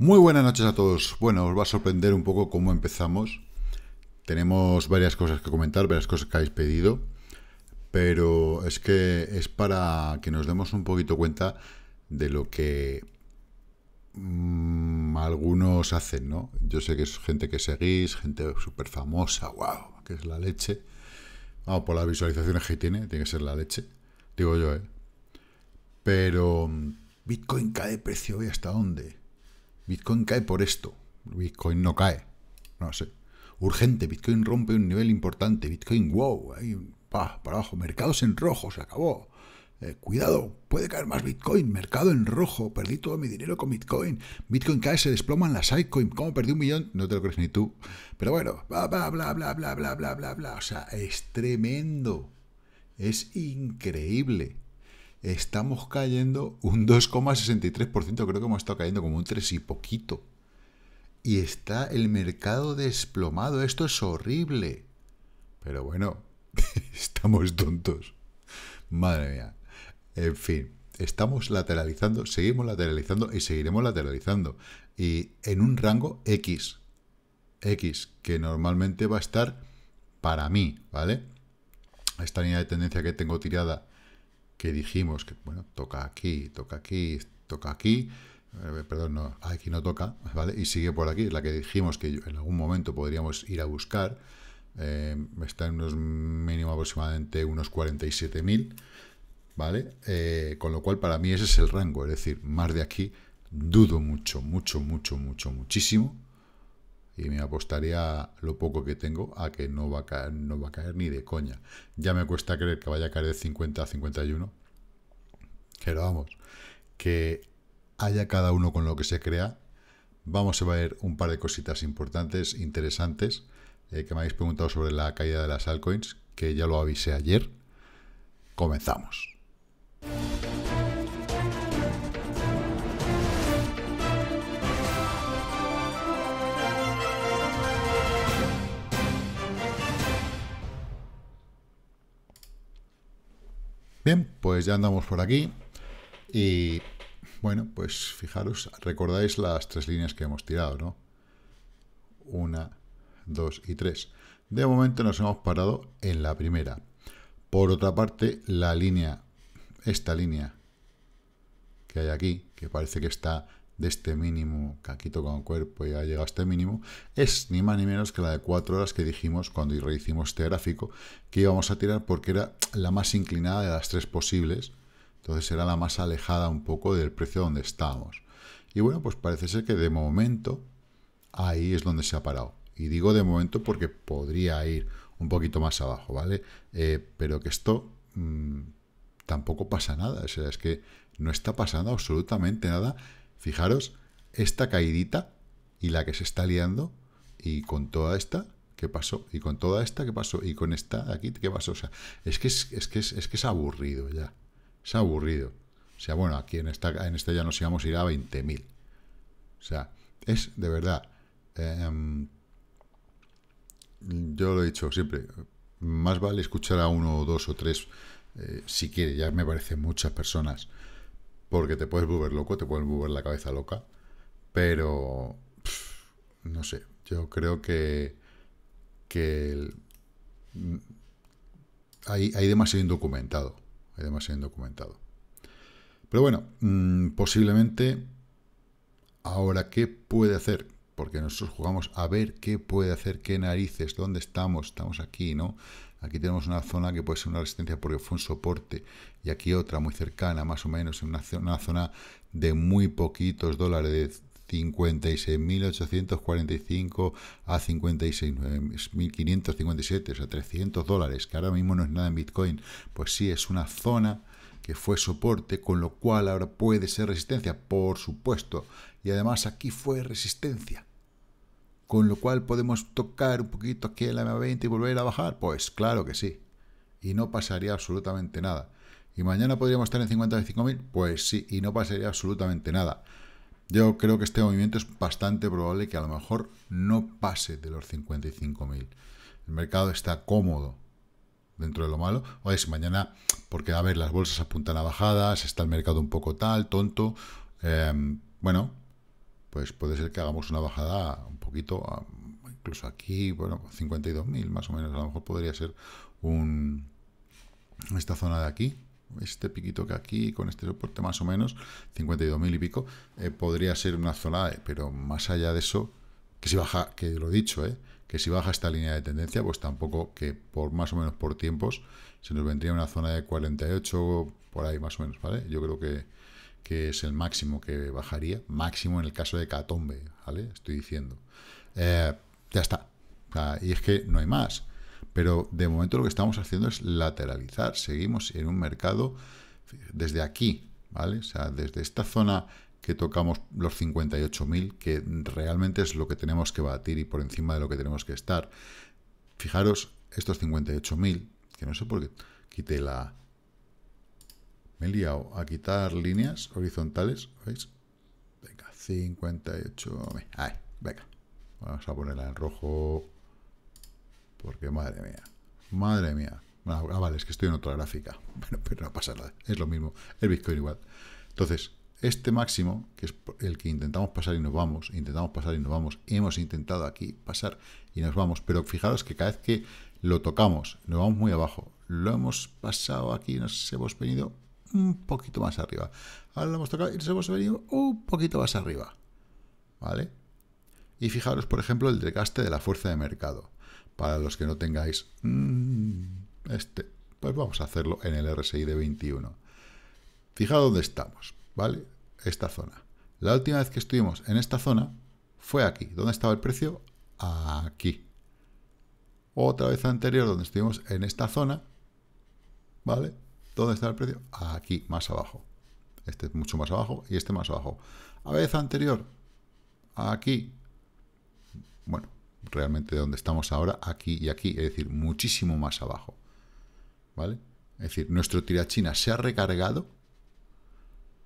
Muy buenas noches a todos. Bueno, os va a sorprender un poco cómo empezamos. Tenemos varias cosas que comentar, varias cosas que habéis pedido, pero es que es para que nos demos un poquito cuenta de lo que mm, algunos hacen, ¿no? Yo sé que es gente que seguís, gente súper famosa, wow, que es la leche. Vamos, por las visualizaciones que tiene, tiene que ser la leche, digo yo, ¿eh? Pero, mm, ¿Bitcoin cae de precio hoy hasta dónde? Bitcoin cae por esto. Bitcoin no cae. No sé. Urgente, Bitcoin rompe un nivel importante. Bitcoin, wow, ahí, pa, para abajo. Mercados en rojo, se acabó. Eh, cuidado, puede caer más Bitcoin, mercado en rojo, perdí todo mi dinero con Bitcoin, Bitcoin cae, se desploman las altcoins, ¿cómo perdí un millón? No te lo crees ni tú. Pero bueno, bla, bla, bla, bla, bla, bla, bla, bla, bla. O sea, es tremendo, es increíble estamos cayendo un 2,63%, creo que hemos estado cayendo como un 3 y poquito. Y está el mercado desplomado, esto es horrible. Pero bueno, estamos tontos. Madre mía. En fin, estamos lateralizando, seguimos lateralizando y seguiremos lateralizando. Y en un rango X. X, que normalmente va a estar para mí, ¿vale? Esta línea de tendencia que tengo tirada que dijimos que, bueno, toca aquí, toca aquí, toca aquí, eh, perdón, no, aquí no toca, ¿vale? Y sigue por aquí, la que dijimos que en algún momento podríamos ir a buscar, eh, está en unos mínimo aproximadamente unos 47.000, ¿vale? Eh, con lo cual para mí ese es el rango, es decir, más de aquí dudo mucho, mucho, mucho, mucho, muchísimo, y me apostaría lo poco que tengo a que no va a caer, no va a caer ni de coña. Ya me cuesta creer que vaya a caer de 50 a 51, pero vamos, que haya cada uno con lo que se crea. Vamos a ver un par de cositas importantes, interesantes, eh, que me habéis preguntado sobre la caída de las altcoins, que ya lo avisé ayer. Comenzamos. pues ya andamos por aquí. Y bueno, pues fijaros, recordáis las tres líneas que hemos tirado, ¿no? Una, dos y tres. De momento nos hemos parado en la primera. Por otra parte, la línea, esta línea que hay aquí, que parece que está de este mínimo, caquito con cuerpo y ha llegado a este mínimo, es ni más ni menos que la de cuatro horas que dijimos cuando rehicimos este gráfico que íbamos a tirar porque era la más inclinada de las tres posibles, entonces era la más alejada un poco del precio donde estábamos. Y bueno, pues parece ser que de momento ahí es donde se ha parado. Y digo de momento porque podría ir un poquito más abajo, ¿vale? Eh, pero que esto mm, tampoco pasa nada, o sea, es que no está pasando absolutamente nada Fijaros, esta caidita y la que se está liando, y con toda esta, ¿qué pasó? Y con toda esta, ¿qué pasó? Y con esta aquí, ¿qué pasó? O sea, es que es, es que es, que es aburrido ya. Es aburrido. O sea, bueno, aquí en esta, en esta ya nos íbamos a ir a 20.000. O sea, es de verdad. Em, yo lo he dicho siempre. Más vale escuchar a uno, dos o tres, eh, si quiere, ya me parecen muchas personas porque te puedes volver loco, te puedes volver la cabeza loca, pero no sé, yo creo que, mm, hay, demasiado indocumentado, hay demasiado indocumentado. Pero bueno, mm, posiblemente ahora qué puede hacer, porque nosotros jugamos a ver qué puede hacer, qué narices, dónde estamos, estamos aquí, ¿no? Aquí tenemos una zona que puede ser una resistencia porque fue un soporte y aquí otra muy cercana, más o menos, en una, zona de muy poquitos dólares, de 56.845 a 56.557, o sea, 300 dólares, que ahora mismo no es nada en Bitcoin. Pues sí, es una zona que fue soporte, con lo cual ahora puede ser resistencia, por supuesto. Y además aquí fue resistencia con lo cual podemos tocar un poquito aquí en la M20 y volver a bajar. Pues claro que sí. Y no pasaría absolutamente nada. ¿Y mañana podríamos estar en 55.000? Pues sí, y no pasaría absolutamente nada. Yo creo que este movimiento es bastante probable que a lo mejor no pase de los 55.000. El mercado está cómodo dentro de lo malo. O es mañana, porque a ver, las bolsas apuntan a bajadas, está el mercado un poco tal, tonto. Eh, bueno, pues puede ser que hagamos una bajada un poquito, incluso aquí, bueno, 52.000 más o menos, a lo mejor podría ser un esta zona de aquí, este piquito que aquí, con este soporte más o menos, 52.000 y pico, eh, podría ser una zona, eh, pero más allá de eso, que si baja, que lo he dicho, eh, que si baja esta línea de tendencia, pues tampoco que por más o menos por tiempos se nos vendría una zona de 48, por ahí más o menos, ¿vale? Yo creo que que es el máximo que bajaría, máximo en el caso de Catombe, ¿vale? Estoy diciendo. Eh, ya está. y es que no hay más. Pero de momento lo que estamos haciendo es lateralizar. Seguimos en un mercado desde aquí, ¿vale? O sea, desde esta zona que tocamos los 58.000, que realmente es lo que tenemos que batir y por encima de lo que tenemos que estar. Fijaros, estos 58.000, que no sé por qué quité la, me he liado a quitar líneas horizontales, ¿veis? Venga, 58... Ahí, venga. Vamos a ponerla en rojo. Porque madre mía. Madre mía. Ah, vale, es que estoy en otra gráfica. Bueno, pero no pasa nada. Es lo mismo. El Bitcoin igual. Entonces, este máximo, que es el que intentamos pasar y nos vamos, intentamos pasar y nos vamos, hemos intentado aquí pasar y nos vamos, pero fijaros que cada vez que lo tocamos, nos vamos muy abajo, lo hemos pasado aquí, nos hemos venido un poquito más arriba. Ahora lo hemos tocado y nos hemos venido un poquito más arriba. ¿Vale? Y fijaros, por ejemplo, el desgaste de la fuerza de mercado. Para los que no tengáis mm, este, pues vamos a hacerlo en el RSI de 21. Fijaos dónde estamos, ¿vale? Esta zona. La última vez que estuvimos en esta zona fue aquí. ¿Dónde estaba el precio? Aquí. Otra vez anterior, donde estuvimos en esta zona, ¿vale? ¿Dónde está el precio? Aquí, más abajo. Este es mucho más abajo y este más abajo. A vez anterior, aquí. Bueno, realmente donde estamos ahora, aquí y aquí. Es decir, muchísimo más abajo. ¿Vale? Es decir, nuestro tirachina se ha recargado.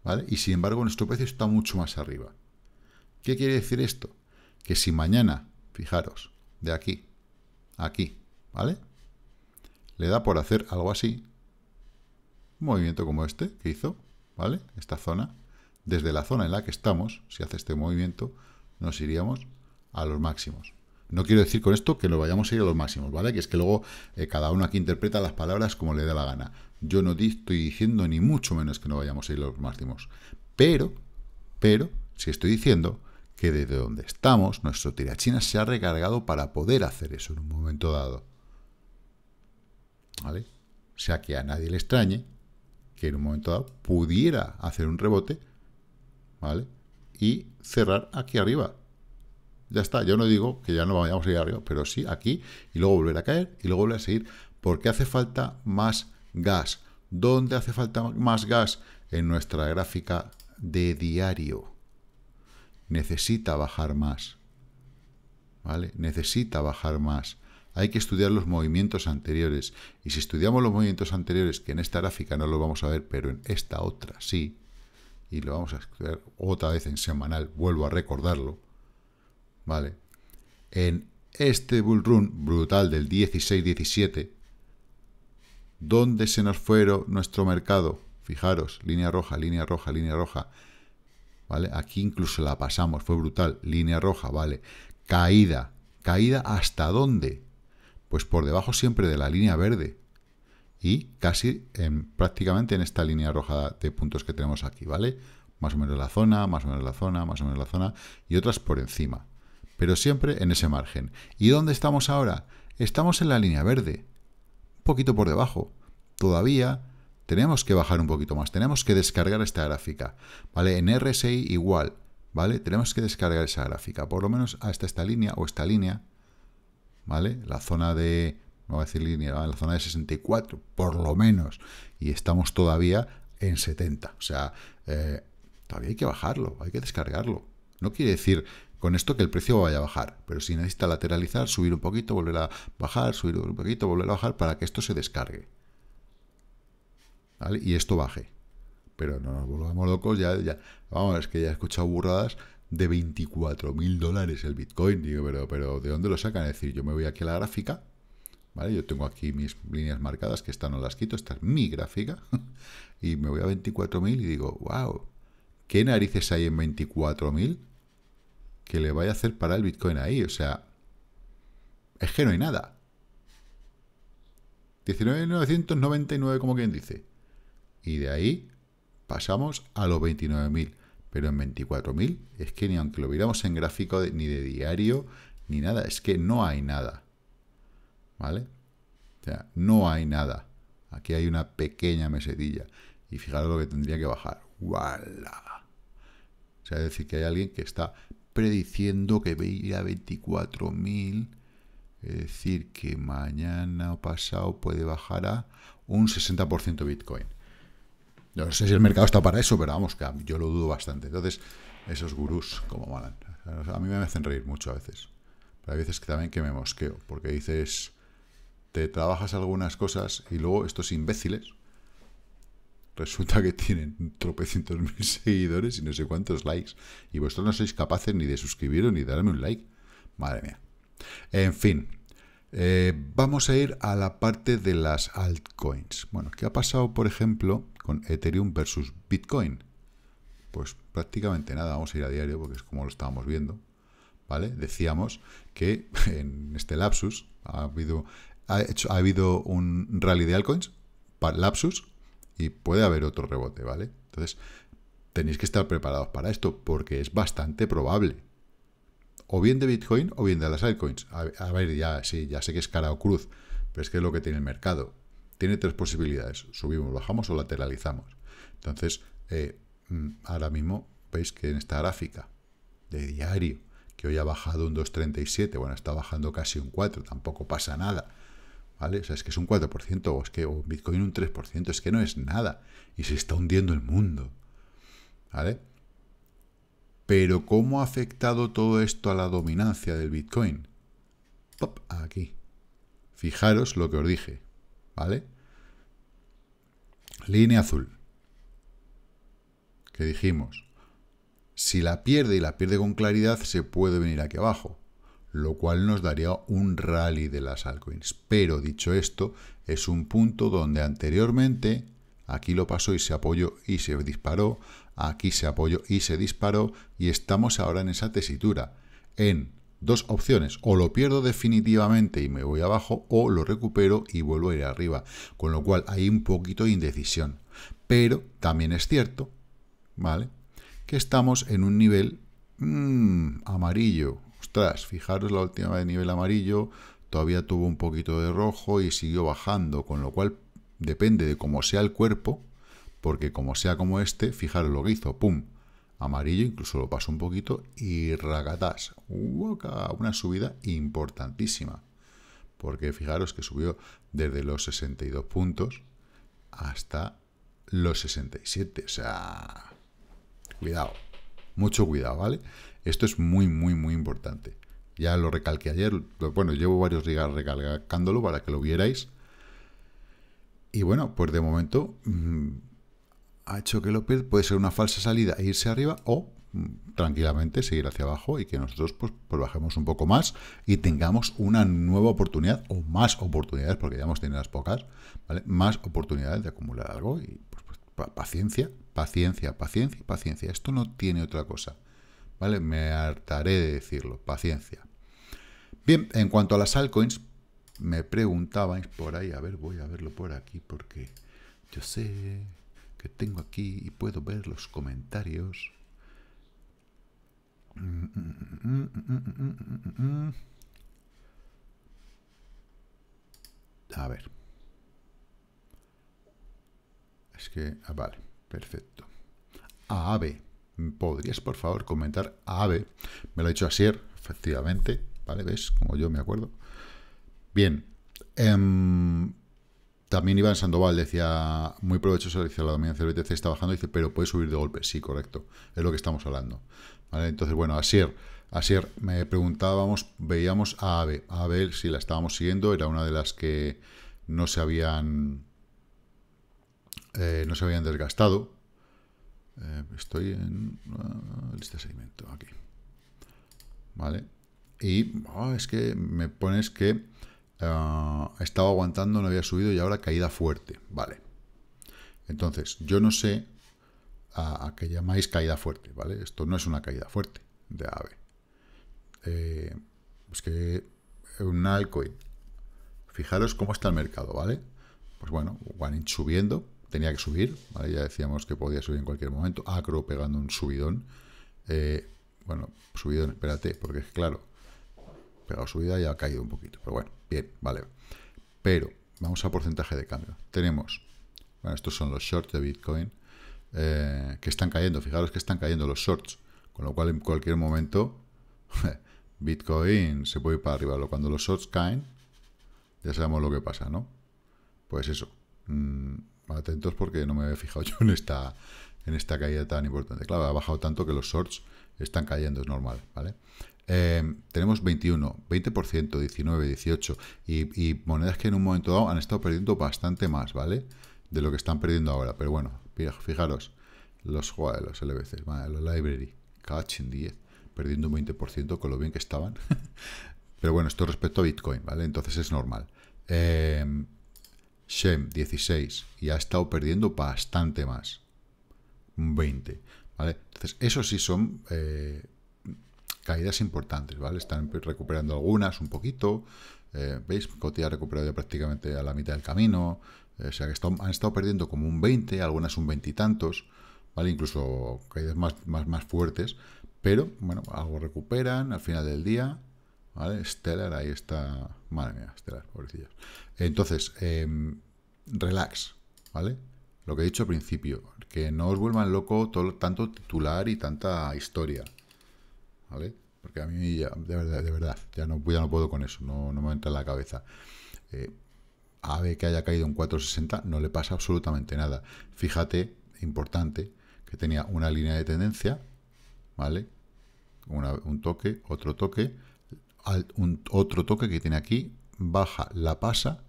¿Vale? Y sin embargo, nuestro precio está mucho más arriba. ¿Qué quiere decir esto? Que si mañana, fijaros, de aquí, aquí, ¿vale? Le da por hacer algo así, movimiento como este que hizo, ¿vale? Esta zona, desde la zona en la que estamos, si hace este movimiento, nos iríamos a los máximos. No quiero decir con esto que nos vayamos a ir a los máximos, ¿vale? Que es que luego eh, cada uno aquí interpreta las palabras como le da la gana. Yo no estoy diciendo ni mucho menos que no vayamos a ir a los máximos. Pero, pero, si estoy diciendo que desde donde estamos, nuestro tirachina se ha recargado para poder hacer eso en un momento dado. ¿Vale? O sea que a nadie le extrañe que en un momento dado pudiera hacer un rebote, ¿vale? Y cerrar aquí arriba. Ya está, yo no digo que ya no vayamos a ir arriba, pero sí aquí y luego volver a caer y luego volver a seguir, porque hace falta más gas. ¿Dónde hace falta más gas? En nuestra gráfica de diario. Necesita bajar más. ¿Vale? Necesita bajar más hay que estudiar los movimientos anteriores. Y si estudiamos los movimientos anteriores, que en esta gráfica no lo vamos a ver, pero en esta otra sí, y lo vamos a estudiar otra vez en semanal, vuelvo a recordarlo, ¿vale? En este bull run brutal del 16-17, ¿dónde se nos fue nuestro mercado? Fijaros, línea roja, línea roja, línea roja, ¿vale? Aquí incluso la pasamos, fue brutal, línea roja, ¿vale? Caída, caída hasta dónde? Pues por debajo siempre de la línea verde y casi prácticamente en esta línea roja de puntos que tenemos aquí, ¿vale? Más o menos la zona, más o menos la zona, más o menos la zona y otras por encima, pero siempre en ese margen. ¿Y dónde estamos ahora? Estamos en la línea verde, un poquito por debajo. Todavía tenemos que bajar un poquito más, tenemos que descargar esta gráfica, ¿vale? En RSI igual, ¿vale? Tenemos que descargar esa gráfica, por lo menos hasta esta línea o esta línea, ¿vale? La zona de, la zona de 64, por lo menos, y estamos todavía en 70. O sea, eh, todavía hay que bajarlo, hay que descargarlo. No quiere decir con esto que el precio vaya a bajar, pero si necesita lateralizar, subir un poquito, volver a bajar, subir un poquito, volver a bajar, para que esto se descargue. Y esto baje. Pero no nos volvamos locos, ya, ya, vamos, es que ya he escuchado burradas de 24 mil dólares el Bitcoin. Digo, pero, pero ¿de dónde lo sacan? Es decir, yo me voy aquí a la gráfica, ¿vale? Yo tengo aquí mis líneas marcadas, que están no las quito, esta es mi gráfica, y me voy a 24.000 y digo, wow, ¿qué narices hay en 24.000 que le vaya a hacer para el Bitcoin ahí? O sea, es que no hay nada. 19.999, como quien dice. Y de ahí pasamos a los 29.000. Pero en 24.000 es que ni aunque lo viéramos en gráfico ni de diario, ni nada, es que no hay nada. ¿Vale? O sea, no hay nada. Aquí hay una pequeña mesetilla. Y fijaros lo que tendría que bajar. ¡Wala! O sea, es decir, que hay alguien que está prediciendo que veía a 24.000. Es decir, que mañana o pasado puede bajar a un 60% Bitcoin. No sé si el mercado está para eso, pero vamos, que yo lo dudo bastante. Entonces, esos gurús, como van A mí me hacen reír mucho a veces. Pero hay veces que también que me mosqueo, porque dices, te trabajas algunas cosas y luego estos imbéciles resulta que tienen tropecientos mil seguidores y no sé cuántos likes. Y vosotros no sois capaces ni de suscribiros ni de darme un like. Madre mía. En fin, eh, vamos a ir a la parte de las altcoins. Bueno, ¿qué ha pasado, por ejemplo, con Ethereum versus Bitcoin? Pues prácticamente nada, vamos a ir a diario porque es como lo estábamos viendo. ¿Vale? Decíamos que en este lapsus ha habido, ha hecho, ha habido un rally de altcoins, lapsus, y puede haber otro rebote, ¿vale? Entonces, tenéis que estar preparados para esto porque es bastante probable o bien de Bitcoin o bien de las altcoins. A, ver, ya sí, ya sé que es cara o cruz, pero es que es lo que tiene el mercado. Tiene tres posibilidades, subimos, bajamos o lateralizamos. Entonces, eh, mm, ahora mismo veis que en esta gráfica de diario, que hoy ha bajado un 2,37, bueno, está bajando casi un 4, tampoco pasa nada. ¿Vale? O sea, es que es un 4%, o es que o Bitcoin un 3%, es que no es nada. Y se está hundiendo el mundo. ¿Vale? Pero ¿cómo ha afectado todo esto a la dominancia del Bitcoin? Pop, aquí. Fijaros lo que os dije, ¿vale? Línea azul. Que dijimos, si la pierde y la pierde con claridad, se puede venir aquí abajo, lo cual nos daría un rally de las altcoins. Pero dicho esto, es un punto donde anteriormente aquí lo pasó y se apoyó y se disparó, aquí se apoyó y se disparó y estamos ahora en esa tesitura, en dos opciones, o lo pierdo definitivamente y me voy abajo, o lo recupero y vuelvo a ir arriba, con lo cual hay un poquito de indecisión. Pero también es cierto, ¿vale? Que estamos en un nivel mm, amarillo. Ostras, fijaros la última vez de nivel amarillo, todavía tuvo un poquito de rojo y siguió bajando, con lo cual depende de cómo sea el cuerpo, porque como sea como este, fijaros lo que hizo, pum, amarillo, incluso lo pasó un poquito y ragatás, una subida importantísima. Porque fijaros que subió desde los 62 puntos hasta los 67, o sea, cuidado, mucho cuidado, ¿vale? Esto es muy, muy, muy importante. Ya lo recalqué ayer, bueno, llevo varios días recalcándolo para que lo vierais. Y bueno, pues de momento... Mm, ha hecho que López puede ser una falsa salida e irse arriba o mm, tranquilamente seguir hacia abajo y que nosotros pues, pues, bajemos un poco más y tengamos una nueva oportunidad o más oportunidades, porque ya hemos tenido las pocas, ¿vale? Más oportunidades de acumular algo y pues, pues, paciencia, paciencia, paciencia y paciencia. Esto no tiene otra cosa, ¿vale? Me hartaré de decirlo, paciencia. Bien, en cuanto a las altcoins, me preguntabais por ahí, a ver, voy a verlo por aquí porque yo sé que tengo aquí y puedo ver los comentarios. A ver. Es que, ah, vale, perfecto. ave ¿Podrías, por favor, comentar ave Me lo ha dicho Asier, efectivamente. ¿Vale? ¿Ves? Como yo me acuerdo. Bien. Em, también Iván Sandoval decía, muy provechoso, decía la dominancia del BTC está bajando, dice, pero puede subir de golpe. Sí, correcto, es lo que estamos hablando. Entonces, bueno, a Asier, me preguntábamos, veíamos a AVE, a ver si la estábamos siguiendo, era una de las que no se habían, eh, no se habían desgastado. Eh, estoy en ah, lista de seguimiento, aquí. ¿Vale? Y oh, es que me pones que Ah, estaba aguantando, no había subido y ahora caída fuerte. Vale. Entonces, yo no sé a, qué llamáis caída fuerte, ¿vale? Esto no es una caída fuerte de AVE. Eh, es que un altcoin. Fijaros cómo está el mercado, ¿vale? Pues bueno, One subiendo, tenía que subir, ¿vale? Ya decíamos que podía subir en cualquier momento. Acro pegando un subidón. Eh, bueno, subidón, espérate, porque es claro, subida y ha caído un poquito. Pero bueno, bien, vale. Pero vamos a porcentaje de cambio. Tenemos, bueno, estos son los shorts de Bitcoin, eh, que están cayendo. Fijaros que están cayendo los shorts. Con lo cual, en cualquier momento, Bitcoin se puede ir para arriba. cuando los shorts caen, ya sabemos lo que pasa, ¿no? Pues eso. Mm, atentos porque no me había fijado yo en esta, en esta caída tan importante. Claro, ha bajado tanto que los shorts están cayendo, es normal, ¿vale? Eh, tenemos 21, 20%, 19, 18 y, monedas que en un momento dado han estado perdiendo bastante más, ¿vale? De lo que están perdiendo ahora, pero bueno, fijaros, los, LBC, los LBCs, los library, catching 10, perdiendo un 20% con lo bien que estaban. pero bueno, esto respecto a Bitcoin, ¿vale? Entonces es normal. Eh, Shem 16 y ha estado perdiendo bastante más, 20, ¿vale? Entonces, eso sí son... Eh, caídas importantes, ¿vale? Están recuperando algunas un poquito. Eh, ¿Veis? Coti ha recuperado ya prácticamente a la mitad del camino. Eh, o sea que han estado perdiendo como un 20, algunas un 20 y tantos, ¿vale? Incluso caídas más, más, más fuertes. Pero, bueno, algo recuperan al final del día. ¿Vale? Stellar, ahí está. Madre mía, Stellar, pobrecillas. Entonces, em, relax, ¿vale? Lo que he dicho al principio, que no os vuelvan loco todo, tanto titular y tanta historia. Porque a mí ya, de verdad, ya no, no puedo con eso, no, me entra en la cabeza. Eh, a ver que haya caído en 460 no le pasa absolutamente nada. Fíjate, importante, que tenía una línea de tendencia, ¿vale? un toque, otro toque, otro toque que tiene aquí, baja, la pasa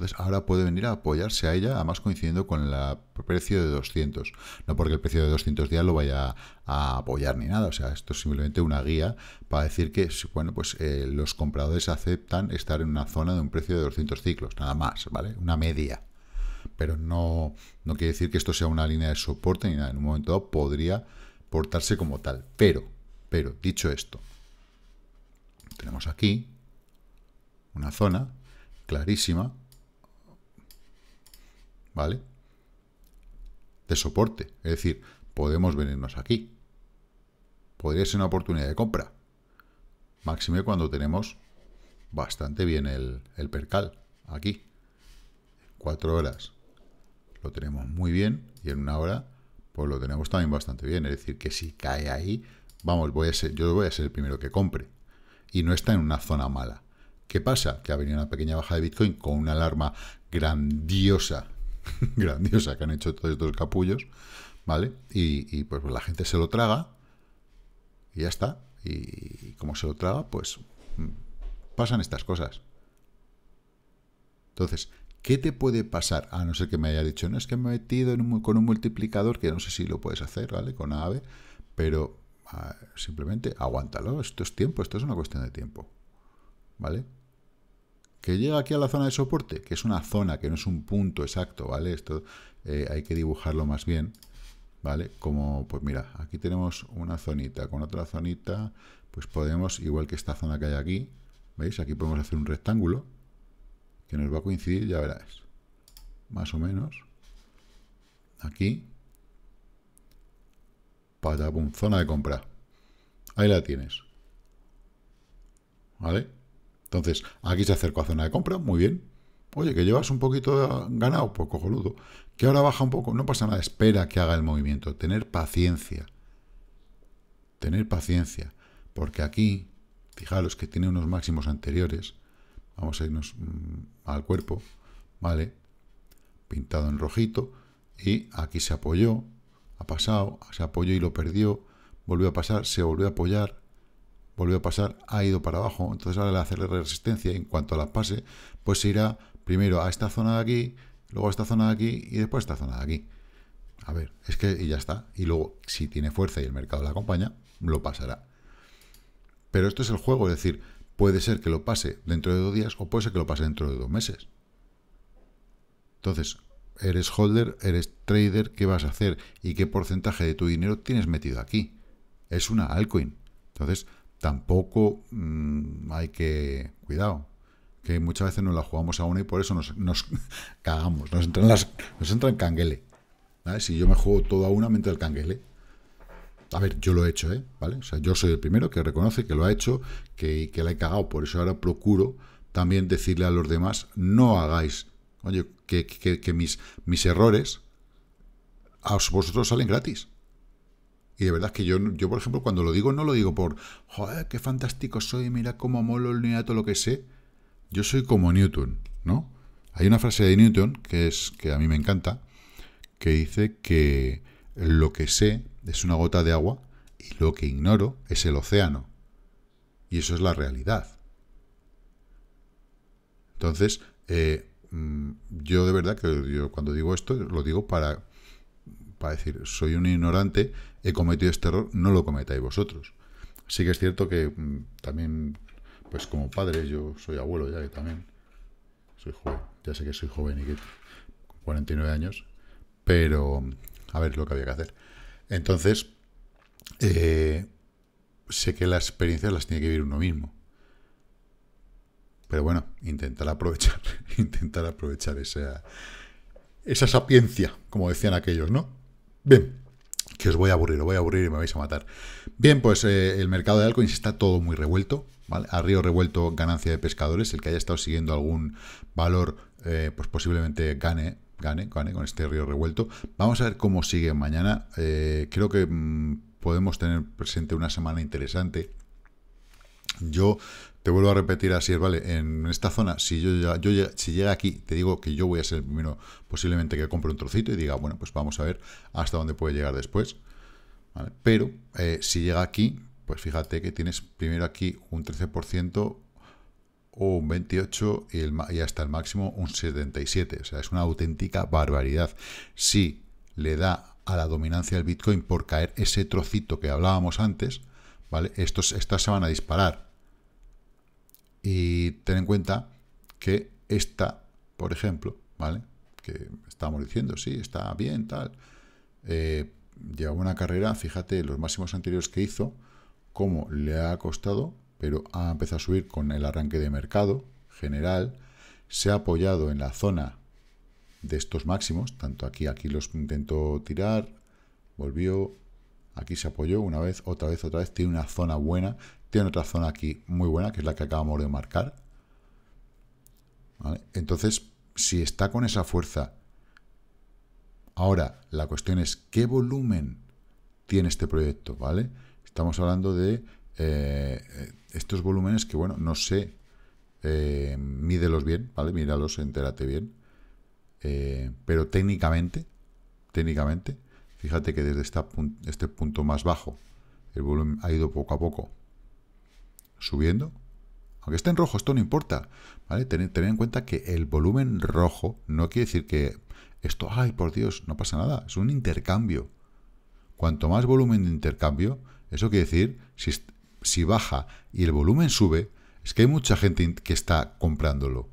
entonces ahora puede venir a apoyarse a ella, además coincidiendo con el precio de 200. No porque el precio de 200 días lo vaya a apoyar ni nada, o sea, esto es simplemente una guía para decir que, bueno, pues eh, los compradores aceptan estar en una zona de un precio de 200 ciclos, nada más, ¿vale? Una media. Pero no, no quiere decir que esto sea una línea de soporte ni nada, en un momento dado podría portarse como tal. Pero, pero, dicho esto, tenemos aquí una zona clarísima ¿vale? De soporte. Es decir, podemos venirnos aquí. Podría ser una oportunidad de compra. Máxime cuando tenemos bastante bien el, percal. Aquí. Cuatro horas. Lo tenemos muy bien. Y en una hora, pues lo tenemos también bastante bien. Es decir, que si cae ahí, vamos, yo voy a ser el primero que compre. Y no está en una zona mala. ¿Qué pasa? Que ha venido una pequeña baja de Bitcoin con una alarma grandiosa grandiosa que han hecho todos estos capullos, ¿vale? Y, pues, la gente se lo traga y ya está. Y, como se lo traga, pues mm, pasan estas cosas. Entonces, ¿qué te puede pasar? A no ser que me haya dicho, no, es que me he metido con un multiplicador, que no sé si lo puedes hacer, ¿vale? Con ave, pero ah, simplemente aguántalo, esto es tiempo, esto es una cuestión de tiempo, ¿vale? que llega aquí a la zona de soporte, que es una zona, que no es un punto exacto, ¿vale? Esto eh, hay que dibujarlo más bien, ¿vale? Como, pues mira, aquí tenemos una zonita con otra zonita, pues podemos, igual que esta zona que hay aquí, ¿veis? Aquí podemos hacer un rectángulo que nos va a coincidir, ya verás, más o menos, aquí, un zona de compra. Ahí la tienes. ¿Vale? Entonces, aquí se acercó a zona de compra, muy bien. Oye, que llevas un poquito ganado, pues cojoludo. Que ahora baja un poco, no pasa nada, espera que haga el movimiento. Tener paciencia. Tener paciencia. Porque aquí, fijaros que tiene unos máximos anteriores. Vamos a irnos mm, al cuerpo, ¿vale? Pintado en rojito. Y aquí se apoyó, ha pasado, se apoyó y lo perdió. Volvió a pasar, se volvió a apoyar, volvió a pasar, ha ido para abajo, entonces ahora le hacerle resistencia en cuanto la pase, pues irá primero a esta zona de aquí, luego a esta zona de aquí y después a esta zona de aquí. A ver, es que y ya está. Y luego, si tiene fuerza y el mercado la acompaña, lo pasará. Pero esto es el juego, es decir, puede ser que lo pase dentro de dos días o puede ser que lo pase dentro de dos meses. Entonces, eres holder, eres trader, ¿qué vas a hacer? ¿Y qué porcentaje de tu dinero tienes metido aquí? Es una altcoin. Entonces, tampoco mm, hay que... Cuidado, que muchas veces nos la jugamos a una y por eso nos, cagamos, nos entra, en las, nos entra en canguele. Si yo me juego todo a una, me entra el canguele. A ver, yo lo he hecho, ¿eh? ¿Vale? O sea, yo soy el primero que reconoce que lo ha hecho, que, que la he cagado. Por eso ahora procuro también decirle a los demás, no hagáis, oye, que, que mis, mis errores a vosotros salen gratis. Y de verdad que yo, yo, por ejemplo, cuando lo digo, no lo digo por, joder, qué fantástico soy, mira cómo molo el neato, lo que sé. Yo soy como Newton, ¿no? Hay una frase de Newton que, es, que a mí me encanta, que dice que lo que sé es una gota de agua y lo que ignoro es el océano. Y eso es la realidad. Entonces, eh, mm, yo de verdad que yo cuando digo esto, lo digo para, para decir, soy un ignorante he cometido este error, no lo cometáis vosotros. Sí que es cierto que mm, también, pues como padre, yo soy abuelo ya, que también soy joven, ya sé que soy joven y que con 49 años, pero a ver lo que había que hacer. Entonces, eh, sé que las experiencias las tiene que vivir uno mismo. Pero bueno, intentar aprovechar, intentar aprovechar esa, esa sapiencia, como decían aquellos, ¿no? Bien que os voy a aburrir, os voy a aburrir y me vais a matar. Bien, pues eh, el mercado de altcoins está todo muy revuelto, A río revuelto ganancia de pescadores, el que haya estado siguiendo algún valor, eh, pues posiblemente gane, gane, gane con este río revuelto. Vamos a ver cómo sigue mañana, eh, creo que mm, podemos tener presente una semana interesante, yo te vuelvo a repetir así, ¿vale? En esta zona, si yo, si llega aquí, te digo que yo voy a ser el primero posiblemente que compre un trocito y diga, bueno, pues vamos a ver hasta dónde puede llegar después. Pero eh, si llega aquí, pues fíjate que tienes primero aquí un 13% o un 28% y, hasta el máximo un 77%. O sea, es una auténtica barbaridad. Si le da a la dominancia del Bitcoin por caer ese trocito que hablábamos antes, ¿vale? Estos, estas se van a disparar y ten en cuenta que esta, por ejemplo, ¿vale? Que estábamos diciendo, sí, está bien, tal. Eh, llevaba una carrera, fíjate, los máximos anteriores que hizo, cómo le ha costado, pero ha empezado a subir con el arranque de mercado general, se ha apoyado en la zona de estos máximos, tanto aquí, aquí los intentó tirar, volvió, aquí se apoyó una vez, otra vez, otra vez, tiene una zona buena, tiene otra zona aquí muy buena, que es la que acabamos de marcar. Entonces, si está con esa fuerza... Ahora, la cuestión es qué volumen tiene este proyecto, ¿vale? Estamos hablando de eh, estos volúmenes que, bueno, no sé, eh, mídelos bien, ¿vale? Míralos, entérate bien. Eh, pero técnicamente, técnicamente, fíjate que desde este punto más bajo, el volumen ha ido poco a poco subiendo, aunque esté en rojo, esto no importa, ¿vale? tener en cuenta que el volumen rojo no quiere decir que esto, ay, por Dios, no pasa nada, es un intercambio. Cuanto más volumen de intercambio, eso quiere decir, si, si baja y el volumen sube, es que hay mucha gente que está comprándolo.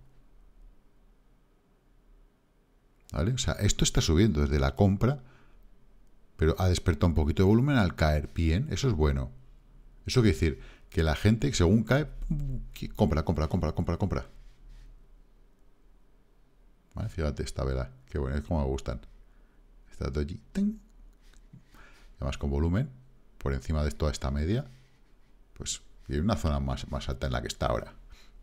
esto está subiendo desde la compra, pero ha despertado un poquito de volumen al caer. Bien, eso es bueno. Eso quiere decir que la gente, según cae, compra, compra, compra, compra, compra. Vale, fíjate esta vela. Qué bueno, es como me gustan. Está todo allí. Además, con volumen, por encima de toda esta media, pues, hay una zona más, más alta en la que está ahora.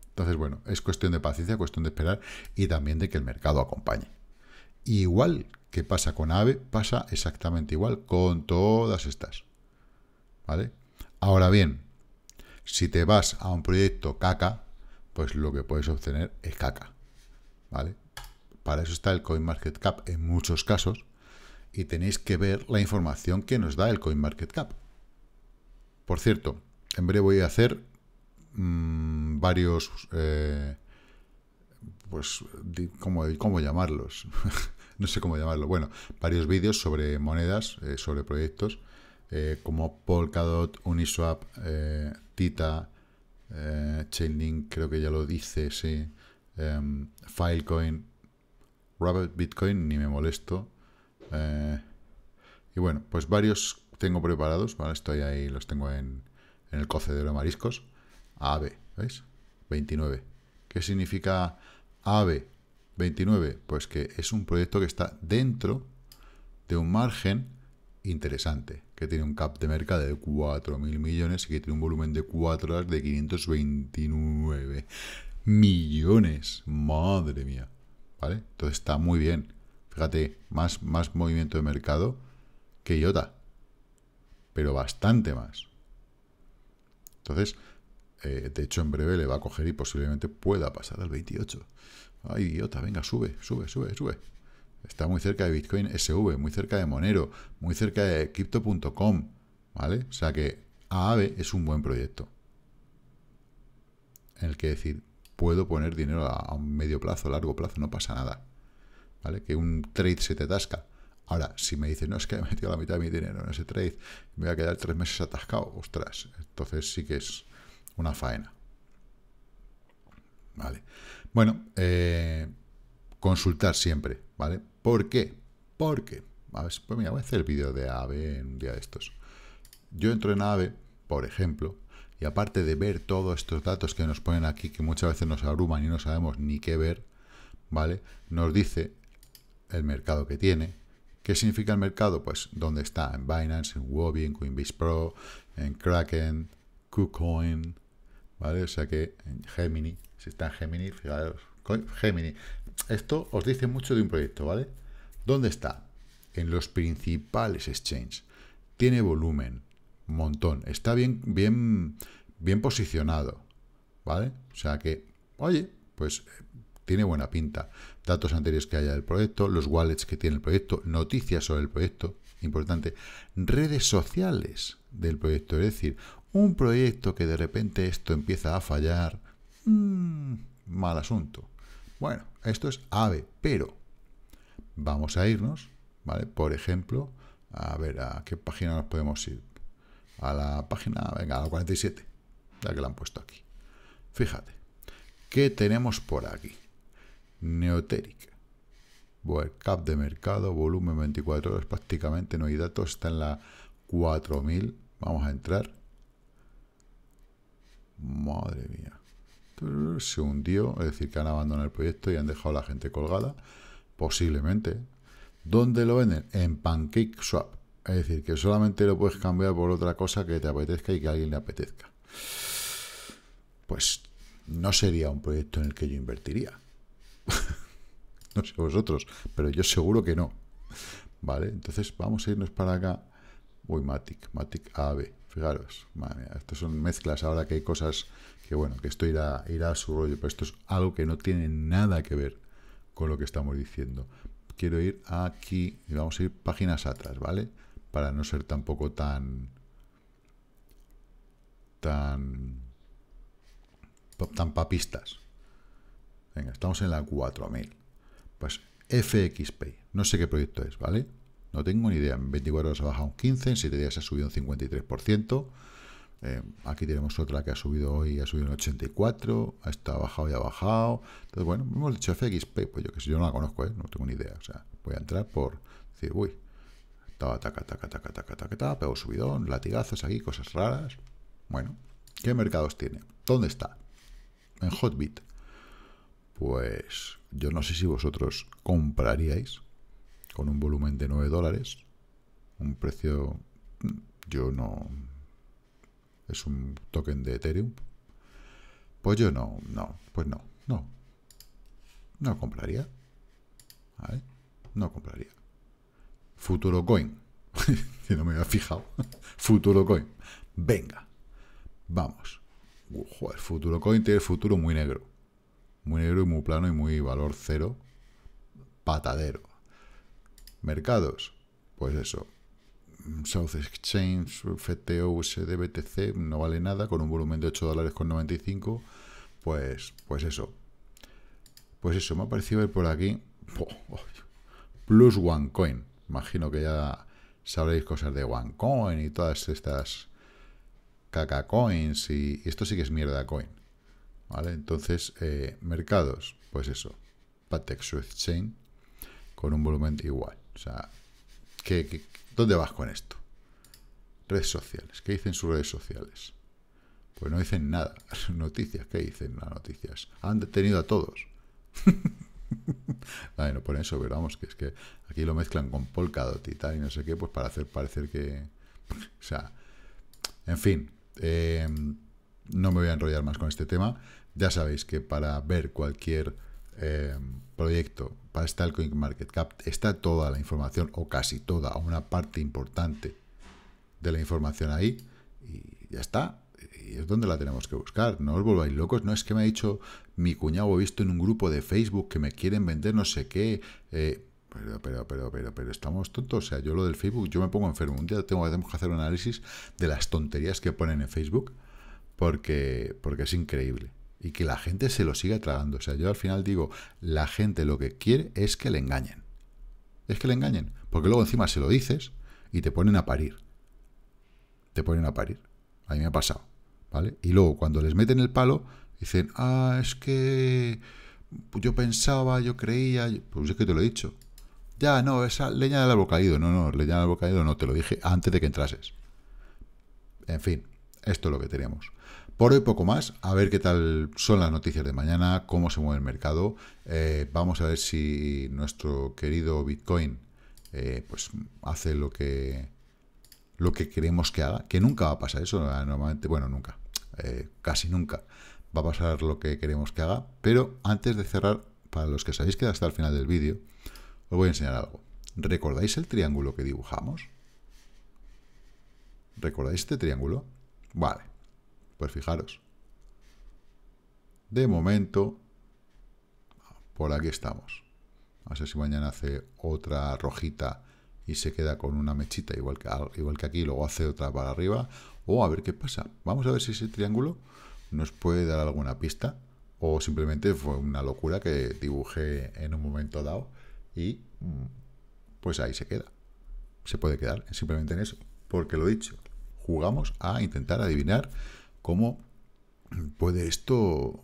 Entonces, bueno, es cuestión de paciencia, cuestión de esperar y también de que el mercado acompañe. Igual que pasa con AVE, pasa exactamente igual con todas estas. ¿Vale? Ahora bien, si te vas a un proyecto caca, pues lo que puedes obtener es caca. ¿Vale? Para eso está el CoinMarketCap en muchos casos y tenéis que ver la información que nos da el CoinMarketCap. Por cierto, en breve voy a hacer mm, varios, eh, pues, ¿cómo, cómo llamarlos? no sé cómo llamarlo. Bueno, varios vídeos sobre monedas, eh, sobre proyectos eh, como Polkadot, Uniswap, eh, Tita, eh, Chainlink, creo que ya lo dice, sí, em, Filecoin, Rabbit Bitcoin, ni me molesto. y bueno, pues varios tengo preparados, Estoy ahí, los tengo en, en el cocedero de mariscos. AVE, ¿veis? 29. ¿Qué significa AVE 29? Pues que es un proyecto que está dentro de un margen interesante, que tiene un cap de mercado de 4.000 millones y que tiene un volumen de 4 horas de 529 millones. Madre mía. ¿Vale? Entonces está muy bien. Fíjate, más, más movimiento de mercado que IOTA. Pero bastante más. Entonces, eh, de hecho, en breve le va a coger y posiblemente pueda pasar al 28. Ay, IOTA, venga, sube, sube, sube, sube. Está muy cerca de Bitcoin SV, muy cerca de Monero, muy cerca de Crypto.com, ¿vale? O sea que Aave es un buen proyecto. En el que decir, puedo poner dinero a, medio plazo, largo plazo, no pasa nada. ¿Vale? Que un trade se te atasca. Ahora, si me dices, no, es que he metido la mitad de mi dinero en ese trade, me voy a quedar tres meses atascado, ostras, entonces sí que es una faena. Vale. Bueno, eh, consultar siempre, ¿vale? ¿Por qué? Porque, a ver, pues mira, voy a hacer el vídeo de AVE en un día de estos. Yo entro en AVE, por ejemplo, y aparte de ver todos estos datos que nos ponen aquí, que muchas veces nos abruman y no sabemos ni qué ver, ¿vale? Nos dice el mercado que tiene. ¿Qué significa el mercado? Pues dónde está, en Binance, en Wobby, en Coinbase Pro, en Kraken, KuCoin, ¿vale? O sea que en Gemini, si está en Gemini, fijaros, Gemini. Esto os dice mucho de un proyecto, ¿vale? ¿Dónde está? En los principales exchanges. Tiene volumen, montón. Está bien, bien, bien posicionado, ¿vale? O sea que, oye, pues eh, tiene buena pinta. Datos anteriores que haya del proyecto, los wallets que tiene el proyecto, noticias sobre el proyecto, importante, redes sociales del proyecto. Es decir, un proyecto que de repente esto empieza a fallar, mm, mal asunto. Bueno, esto es ave, pero vamos a irnos, ¿vale? Por ejemplo, a ver, ¿a qué página nos podemos ir? A la página, venga, a la 47, ya que la han puesto aquí. Fíjate, ¿qué tenemos por aquí? Neoteric. Bueno, pues, cap de mercado, volumen 24 horas, prácticamente no hay datos, está en la 4000. Vamos a entrar. Madre mía se hundió, es decir, que han abandonado el proyecto y han dejado a la gente colgada, posiblemente. ¿Dónde lo venden? En pancake swap Es decir, que solamente lo puedes cambiar por otra cosa que te apetezca y que a alguien le apetezca. Pues no sería un proyecto en el que yo invertiría. no sé vosotros, pero yo seguro que no. Vale, entonces vamos a irnos para acá. Uy, Matic, Matic AB. Fijaros, madre son mezclas ahora que hay cosas que, bueno, que esto irá, irá a su rollo, pero esto es algo que no tiene nada que ver con lo que estamos diciendo. Quiero ir aquí y vamos a ir páginas atrás, ¿vale? Para no ser tampoco tan... tan... tan papistas. Venga, estamos en la 4000. Pues FXPay, no sé qué proyecto es, ¿vale? No tengo ni idea. En 24 horas ha bajado un 15, en 7 días ha subido un 53%. Eh, aquí tenemos otra que ha subido hoy, ha subido un 84, estado bajado y ha bajado. Entonces, bueno, hemos dicho FXP, pues yo que sé, yo no la conozco, ¿eh? no tengo ni idea. O sea, voy a entrar por decir, uy, estaba taca, taca, taca, taca, taca, taca, pego subidón, latigazos aquí, cosas raras. Bueno, ¿qué mercados tiene? ¿Dónde está? En Hotbit. Pues yo no sé si vosotros compraríais con un volumen de 9 dólares, un precio, yo no, es un token de Ethereum, pues yo no, no, pues no, no, no compraría, No compraría. Futuro Coin, si no me había fijado, Futuro Coin, venga, vamos. el futuro coin tiene el futuro muy negro. Muy negro y muy plano y muy valor cero. Patadero mercados. Pues eso, mm, South Exchange, FTO, USD, BTC, no vale nada, con un volumen de 8 dólares con 95, pues, pues eso. Pues eso, me ha parecido ver por aquí, Plus One plus OneCoin, imagino que ya sabréis cosas de OneCoin y todas estas caca coins y, esto sí que es mierda coin, ¿vale? Entonces, eh, mercados, pues eso, Patex Exchange Chain, con un volumen igual. O sea, ¿qué, dónde vas con esto? Redes sociales. ¿Qué dicen sus redes sociales? Pues no dicen nada. Noticias. ¿Qué dicen las noticias? Han detenido a todos. Bueno, por eso, pero vamos, que es que aquí lo mezclan con Polkadot y tal y no sé qué, pues para hacer parecer que... O sea, en fin, eh, no me voy a enrollar más con este tema. Ya sabéis que para ver cualquier eh, proyecto, para estar el cap está toda la información, o casi toda, o una parte importante de la información ahí, y ya está. Y es donde la tenemos que buscar. No os volváis locos. No es que me ha dicho mi cuñado, he visto en un grupo de Facebook que me quieren vender no sé qué. Eh, pero, pero, pero, pero, pero, estamos tontos. O sea, yo lo del Facebook, yo me pongo enfermo. Un día tengo, tenemos que hacer un análisis de las tonterías que ponen en Facebook, porque, porque es increíble y que la gente se lo siga tragando. O sea, yo al final digo, la gente lo que quiere es que le engañen. Es que le engañen. Porque luego encima se lo dices y te ponen a parir. Te ponen a parir. A mí me ha pasado. ¿Vale? Y luego cuando les meten el palo, dicen, ah, es que yo pensaba, yo creía, pues es que te lo he dicho. Ya, no, esa leña del árbol No, no, leña del árbol no, te lo dije antes de que entrases. En fin, esto es lo que tenemos. Por hoy poco más, a ver qué tal son las noticias de mañana, cómo se mueve el mercado. Eh, vamos a ver si nuestro querido Bitcoin eh, pues hace lo que lo que queremos que haga, que nunca va a pasar eso, eh, normalmente, bueno, nunca, casi nunca va a pasar lo que queremos que haga, pero antes de cerrar, para los que sabéis que hasta el final del vídeo, os voy a enseñar algo. ¿Recordáis el triángulo que dibujamos? ¿Recordáis este triángulo? Vale. Pues fijaros. De momento, por aquí estamos. a ver si mañana hace otra rojita y se queda con una mechita igual que, igual que aquí, luego hace otra para arriba. O a ver qué pasa. Vamos a ver si ese triángulo nos puede dar alguna pista. O simplemente fue una locura que dibujé en un momento dado y mm, pues ahí se queda. Se puede quedar simplemente en eso. Porque lo dicho, jugamos a intentar adivinar cómo puede esto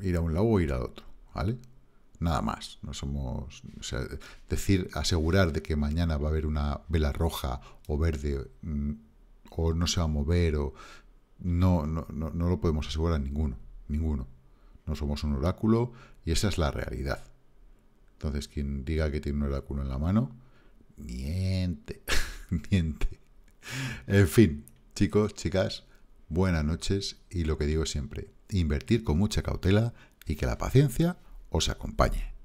ir a un lado o ir al otro, ¿vale? Nada más. No somos. decir, asegurar de que mañana va a haber una vela roja o verde mm, o no se va a mover o. No, no, lo podemos asegurar a ninguno. Ninguno. No somos un oráculo y esa es la realidad. Entonces, quien diga que tiene un oráculo en la mano, miente, miente. En fin, chicos, chicas, buenas noches y lo que digo siempre, invertir con mucha cautela y que la paciencia os acompañe.